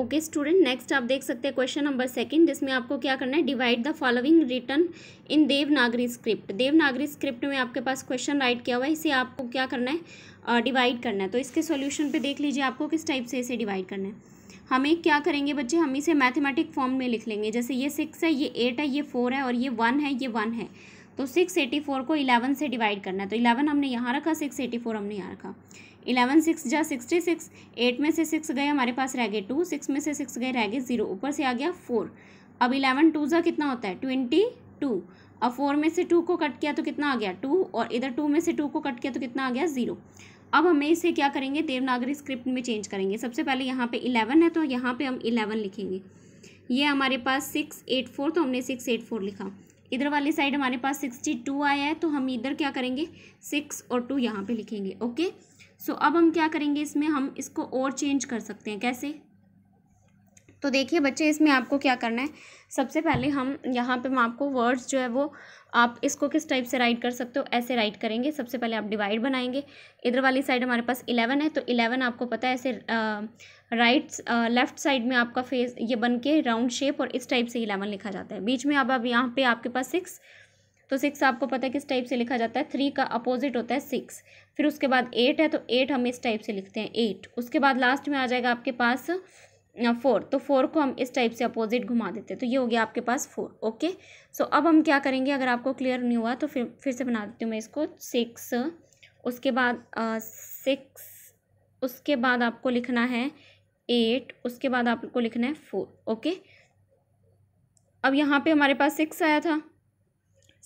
Okay student next आप देख सकते हैं क्वेश्चन नंबर सेकंड जिसमें आपको क्या करना है divide the following return in Devanagari script Devanagari script में आपके पास क्वेश्चन राइट किया हुआ है इसे आपको क्या करना है डिवाइड uh, करना है तो इसके सॉल्यूशन पे देख लीजिए आपको किस टाइप से इसे डिवाइड करना है हमें क्या करेंगे बच्चे हम इसे मैथमेटिक फॉर्म में लिख लेंगे जैसे ये सिक्स है ये एट है ये फोर है और ये वन है ये वन है तो सिक्स एटी फोर को इलेवन से डिवाइड करना है तो इलेवन हमने यहाँ रखा सिक्स एटी फोर हमने यहाँ रखा इलेवन सिक्स जा सिक्सटी सिक्स एट में से सिक्स गए हमारे पास रह गए टू सिक्स में से सिक्स गए रह गए जीरो ऊपर से आ गया फोर अब इलेवन टू जा कितना होता है ट्वेंटी टू अब फोर में से टू को कट किया तो कितना आ गया टू और इधर टू में से टू को कट किया तो कितना आ गया ज़ीरो अब हमें इसे क्या करेंगे देवनागरी स्क्रिप्ट में चेंज करेंगे सबसे पहले यहाँ पे इलेवन है तो यहाँ पे हम इलेवन लिखेंगे ये हमारे पास सिक्स एट फोर तो हमने सिक्स एट फोर लिखा इधर वाली साइड हमारे पास सिक्सटी टू आया है तो हम इधर क्या करेंगे सिक्स और टू यहाँ पे लिखेंगे ओके सो अब हम क्या करेंगे इसमें हम इसको और चेंज कर सकते हैं कैसे तो देखिए बच्चे इसमें आपको क्या करना है सबसे पहले हम यहाँ पे मैं आपको वर्ड्स जो है वो आप इसको किस टाइप से राइट कर सकते हो ऐसे राइट करेंगे सबसे पहले आप डिवाइड बनाएंगे इधर वाली साइड हमारे पास इलेवन है तो इलेवन आपको पता है ऐसे राइट लेफ़्ट साइड में आपका फेस ये बन के राउंड शेप और इस टाइप से इलेवन लिखा जाता है बीच में अब अब यहाँ पर आपके पास सिक्स तो सिक्स आपको पता है किस टाइप से लिखा जाता है थ्री का अपोजिट होता है सिक्स फिर उसके बाद एट है तो एट हम इस टाइप से लिखते हैं एट उसके बाद लास्ट में आ जाएगा आपके पास फोर तो फोर को हम इस टाइप से अपोजिट घुमा देते हैं तो ये हो गया आपके पास फोर ओके सो अब हम क्या करेंगे अगर आपको क्लियर नहीं हुआ तो फिर फिर से बना देती हूँ मैं इसको सिक्स उसके बाद सिक्स उसके बाद आपको लिखना है एट उसके बाद आपको लिखना है फोर ओके अब यहाँ पे हमारे पास सिक्स आया था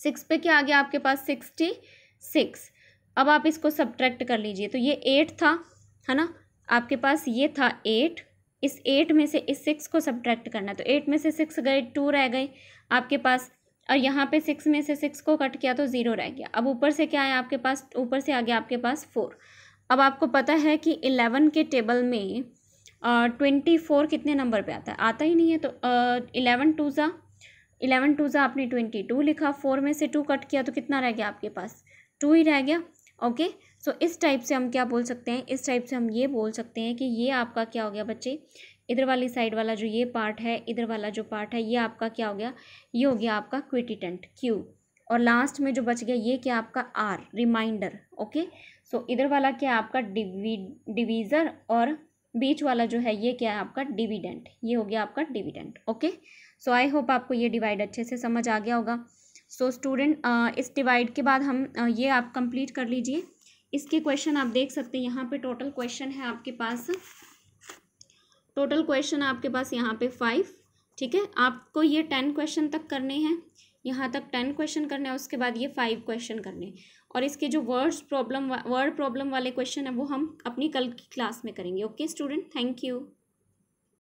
सिक्स पे क्या आ गया आपके पास सिक्सटी सिक्स अब आप इसको सब्ट्रैक्ट कर लीजिए तो ये एट था है ना आपके पास ये था एट इस एट में से इस सिक्स को सब्ट्रैक्ट करना है तो एट में से सिक्स गए टू रह गए आपके पास और यहाँ पे सिक्स में से सिक्स को कट किया तो ज़ीरो रह गया अब ऊपर से क्या है आपके पास ऊपर से आ गया आपके पास फोर अब आपको पता है कि इलेवन के टेबल में ट्वेंटी फोर कितने नंबर पे आता है आता ही नहीं है तो इलेवन टू ज़ा इलेवन टू ज़ा आपने ट्वेंटी टू लिखा फोर में से टू कट किया तो कितना रह गया आपके पास टू ही रह गया ओके okay? सो so, इस टाइप से हम क्या बोल सकते हैं इस टाइप से हम ये बोल सकते हैं कि ये आपका क्या हो गया बच्चे इधर वाली साइड वाला जो ये पार्ट है इधर वाला जो पार्ट है ये आपका क्या हो गया ये हो गया आपका क्विटिटेंट क्यू और लास्ट में जो बच गया ये क्या आपका आर रिमाइंडर ओके सो इधर वाला क्या आपका डिवी डिवीज़र और बीच वाला जो है ये क्या है आपका डिविडेंट ये हो गया आपका dividend okay so I hope आपको ये डिवाइड अच्छे से समझ आ गया होगा सो so, स्टूडेंट इस डिवाइड के बाद हम uh, ये आप कंप्लीट कर लीजिए इसके क्वेश्चन आप देख सकते हैं यहाँ पे टोटल क्वेश्चन है आपके पास टोटल क्वेश्चन आपके पास यहाँ पे फाइव ठीक है आपको ये टेन क्वेश्चन तक करने हैं यहाँ तक टेन क्वेश्चन करने हैं उसके बाद ये फाइव क्वेश्चन करने और इसके जो वर्ड्स प्रॉब्लम वर्ड प्रॉब्लम वाले क्वेश्चन है वो हम अपनी कल की क्लास में करेंगे ओके स्टूडेंट थैंक यू